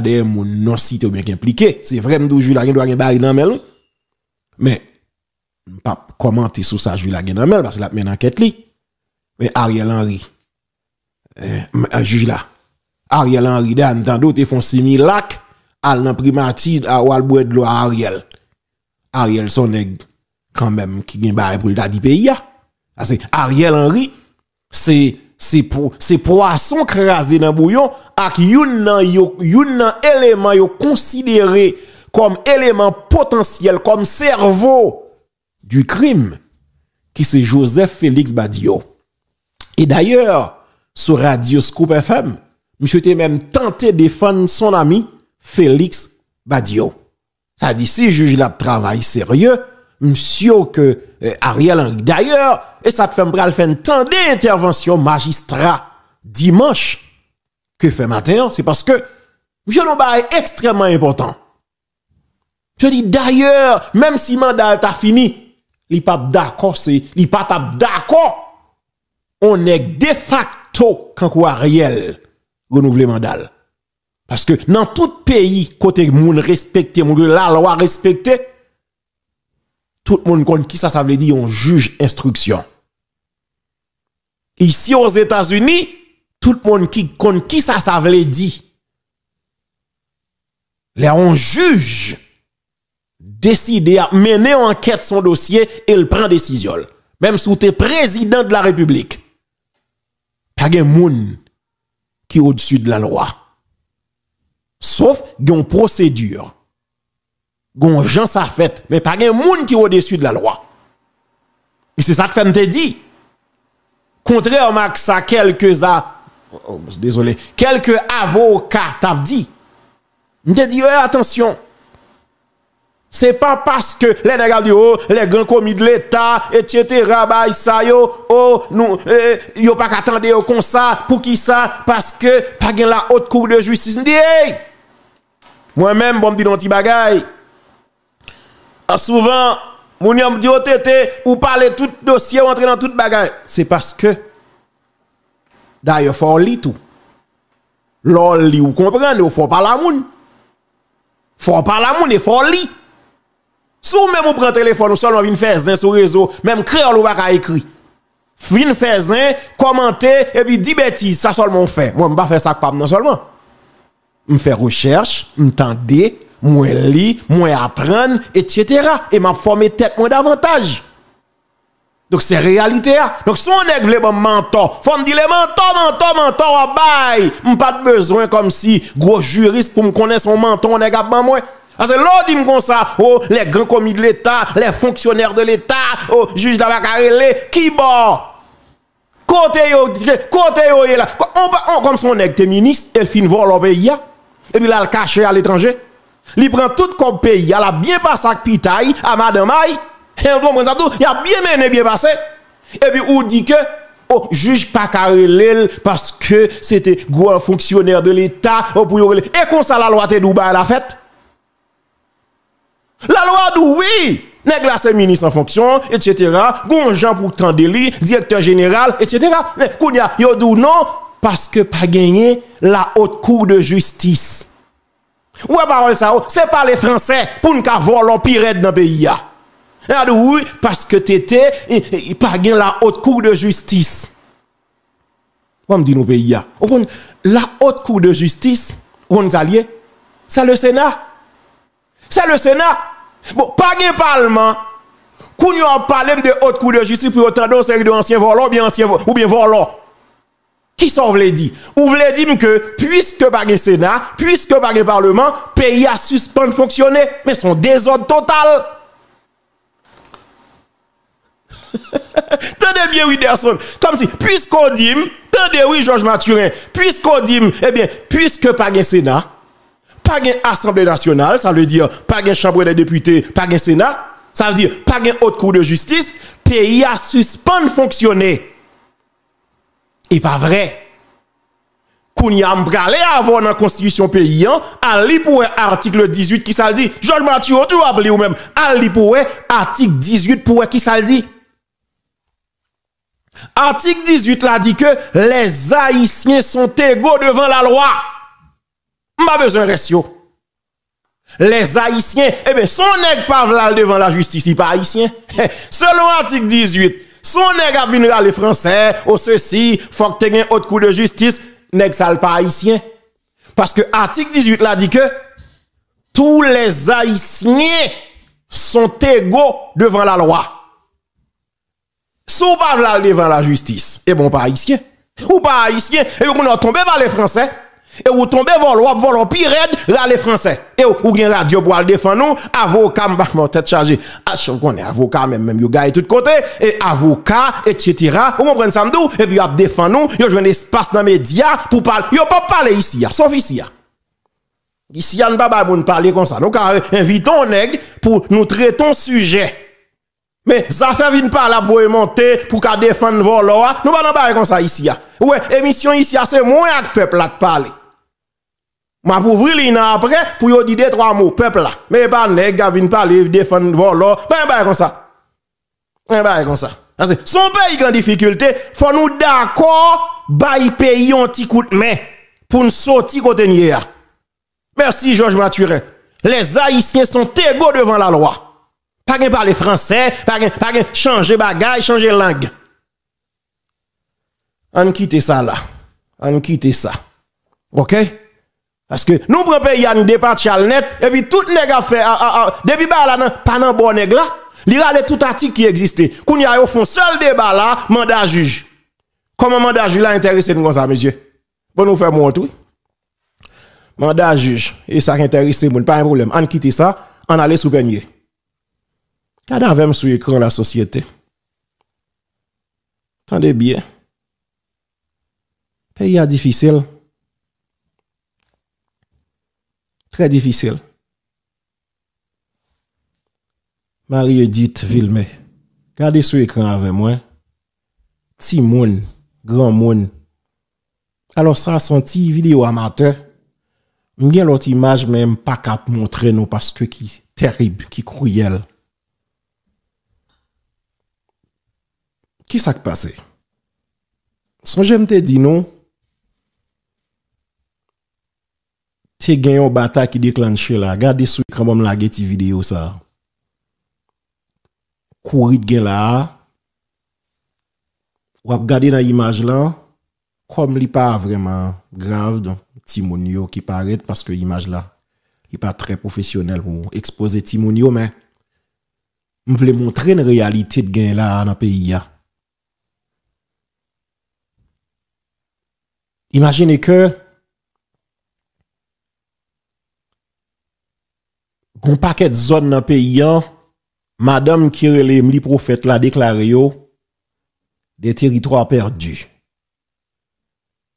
la non ou bien impliqué. C'est vrai, toujours la gen doit gen Mais pas commenter sur ça juge la parce que la mène enquête li. Mais Ariel Henry eh, euh, juge là. Ariel Henry dan dans d'autres font similac al à à ou à de l'eau Ariel. Ariel son nèg quand même qui gen pour le pays à c'est Ariel Henry c'est c'est pour c'est poisson crasé dans bouillon avec youn nan élément considéré comme élément potentiel comme cerveau du crime qui c'est Joseph Félix Badio. Et d'ailleurs, sur Radio Scoop FM, monsieur était même tenté de défendre son ami Félix Badio. Ça dit si juge la travail sérieux, monsieur que eh, Ariel D'ailleurs, et ça te fait m'bral faire entendre intervention magistrat dimanche que fait matin, hein? c'est parce que monsieur est extrêmement important. Je dis d'ailleurs, même si mandat t'a fini, il pas d'accord, c'est il pas d'accord. On est de facto quand Ariel renouveler mandal. Parce que dans tout pays côté moun respecté, moun la loi respectée, tout le monde qui ça, ça veut dire on juge instruction. Ici aux États-Unis, tout le monde qui qui ça, ça veut dire. Là, on juge décider à mener enquête son dossier et le prend décision. Même si tu es président de la République, pas de monde qui est au-dessus de la loi. Sauf une procédure Gon jan sa fèt, me pa gen moun ki wè desu de la lwa. E se sa te fè, n te di, kontre a mak sa kelke za, oh, mons, dezolé, kelke avoka, taf di, n te di, wè, eh, atensyon, se pa paske, le negal di, oh, le gen komi de l'Etat, etche te rabay sa yo, oh, oh nou, eh, yo pa katande yo kon sa, pou ki sa, paske, pa gen la ot kou de juistis, n di, hey, mwen men, bon mi di don ti bagay, eh, Ah, souvent, moun yon dit oh, tete ou parler tout dossier ou entre dans tout bagay. C'est parce que, d'ailleurs, faut lire tout. L'on li ou comprendre, faut parler à moun. Faut parler à moun et faut lire. Si même prend un téléphone, ou seulement une faire sur réseau, même créole ou pas écrit. Fin faire commenter et puis dit bêtises, ça seulement fait. Moi, je ne fais pas ça non seulement. Je fais recherche, je tente moins lire, moins apprendre, etc. Et m'a formé tête moins davantage. Donc c'est réalité. Hein. Donc si on est bon mentor, faut me dire menton, mentor, mentor, mentor, n'ai ah, pas de besoin comme si gros juriste pour me connaître son mentor, on est moi. Parce ah, que l'autre dit comme ça, oh, les grands commis de l'État, les fonctionnaires de l'État, oh, juge d'Abacarele, qui bord Côté yo, côté yo, là. On, comme son nègre, t'es ministre, elle fin voir l'obéir. Hein. et puis là, elle cache à l'étranger. Il prend tout comme pays, il a bien passé avec Pitaï, à Madame Aïe, et ça tout, il a bien mené, bien passé. Et puis, on dit que, oh, juge pas carré parce que c'était un fonctionnaire de l'État, oh, Et qu'on ça, la loi de Dubaï à la fête. La loi de oui, nèg c'est ministre en fonction, etc. Gon Jean pour Tandeli, directeur général, etc. Mais, a yo dou non, parce que pas gagné la haute cour de justice. Ouais est parole ça, c'est parler français pour nous voler pire dans le pays. oui, parce que t'étais, il pas la haute cour de justice. On me dit nos pays. La haute cour de justice, on alliés, c'est le Sénat. C'est le Sénat. Bon, pas de parlement. Quand on parle de haute cour de justice, pour autant d'anciens de anciens volants ou bien anciens ou qui ça vous dit? dire Vous voulez dire que puisque pas le Sénat, puisque pas le Parlement, pays a suspendu fonctionner, mais son désordre total. Tenez bien, Widerson. Comme si, puisqu'on dit, tenez oui, Georges Mathurin, puisqu'on dit, eh bien, puisque pas le Sénat, pas assemblée nationale, ça veut dire pas de Chambre des députés, pas le Sénat, ça veut dire pas de Haute Cour de justice, pays a suspendu fonctionner. Et pas vrai. Koun y a avant dans la constitution paysan, hein. Ali pour article 18 qui saldi. dit. Georges Mathieu, tu vas ou même. Ali pour article 18 pour qui saldi. dit. Article 18 l'a dit que les Haïtiens sont égaux devant la loi. M'a besoin ratio. Les Haïtiens, eh bien, son nèg pas devant la justice, il pas haïtien. Selon article 18, son nèg a vinn les français ou ceci, faut que un autre coup de justice, nèg ça pas haïtien. Parce que article 18 là dit que tous les haïtiens sont égaux devant la loi. Sou pas là devant la justice, et bon pas haïtien. Ou pas haïtien, et on a tombé par les français. Et vous tombez volo, vous vol, pire raide, les français. Et vous, avez une radio pour aller défendre nous, avocat, mon tête chargée. Ah, je connais avocat, même, même, gars gars tout côté, et avocat, etc. Vous comprenez ça, Et puis, vous défendre nous, vous jouez un espace dans les médias pour parler. Vous pas parler ici, sauf ici. Ici, on ne pas parler comme ça. Donc, ah, invitons les pour nous traitons sujet. Mais ça fait vine pas la pour monter pour qu'à défendre vos lois. Nous pas parler comme ça ici. Ouais, émission ici, c'est moins avec peuple là de parler. Ma pour Lina, après, pour yo dire trois mots, peuple là. Mais pas les gars viennent parler, défendre, voler, pas comme ça. Un bail comme ça. Parce son pays en difficulté, faut nous d'accord, bail pays un petit coup de main pour nous sortir côté Merci Georges Mathurin. Les Haïtiens sont égaux devant la loi. Pas de parler français, pas de pas changer bagage, changer langue. On quitte ça là. On quitte ça. OK? Parce que nous prenons pays à départ de net, et puis tout nègre. a fait, ah, ah, ah, depuis là, pas dans bon nègre là, il y tout article qui Quand il y a au fond seul débat là, mandat juge. Comment mandat juge là intéressé nous comme ça, monsieur? Pour nous faire mon tout. Mandat juge, et ça intéresse nous, pas un problème. On quitter ça, on aller sous peigne. Regardez avec sur l'écran la société. Attendez bien. Pays difficile. Très difficile. Marie-Edith Vilme, regardez sur l'écran avec moi. Petit monde, grand monde. Alors ça, son petit vidéo amateur. Mgen l'autre image même pas cap montrer nous parce que qui terrible, qui cruel. Qui s'est passé? Son j'aime te dit non, C'est une bata qui déclenche là. Gardez sur comme la va vidéo ça. de la là. Regardez dans l'image là, comme n'est pas vraiment grave, Timonio qui paraît, parce que l'image là, elle n'est pas très professionnel... pour exposer Timonio, mais je voulais montrer une réalité de la là dans le pays. Imaginez que... Gon paquet zone dans pays madame qui relève prophète l'a déclaré des territoires perdus.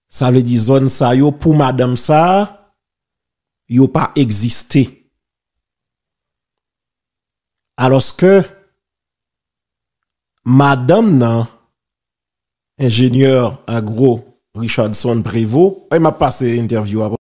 Ça veut dire zone ça yo pour madame ça yo pas existé. Alors que madame nan ingénieur agro Richardson prévot il m'a passé interview avant.